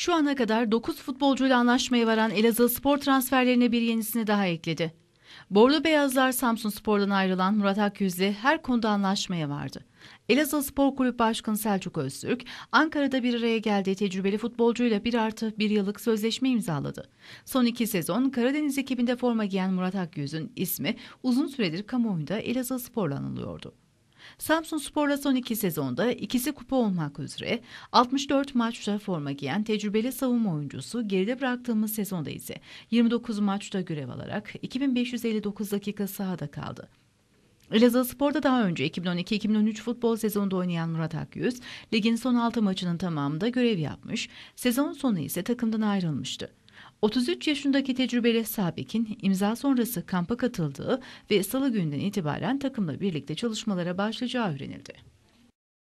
Şu ana kadar 9 futbolcuyla anlaşmaya varan Elazığ spor transferlerine bir yenisini daha ekledi. Borlu Beyazlar Samsun Spor'dan ayrılan Murat Akyüz'le her konuda anlaşmaya vardı. Elazığ Spor Kulüp Başkanı Selçuk Öztürk, Ankara'da bir araya geldiği tecrübeli futbolcuyla bir artı bir yıllık sözleşme imzaladı. Son iki sezon Karadeniz ekibinde forma giyen Murat Akyüz'ün ismi uzun süredir kamuoyunda Elazığ Spor'la anılıyordu. Samsun Spor'la son iki sezonda ikisi kupa olmak üzere 64 maçta forma giyen tecrübeli savunma oyuncusu geride bıraktığımız sezonda ise 29 maçta görev alarak 2559 dakika sahada kaldı. Elazığ Spor'da daha önce 2012-2013 futbol sezonunda oynayan Murat Akyüz, ligin son 6 maçının tamamında görev yapmış, sezon sonu ise takımdan ayrılmıştı. 33 yaşındaki tecrübeli sabekin imza sonrası kampa katıldığı ve salı günden itibaren takımla birlikte çalışmalara başlayacağı öğrenildi.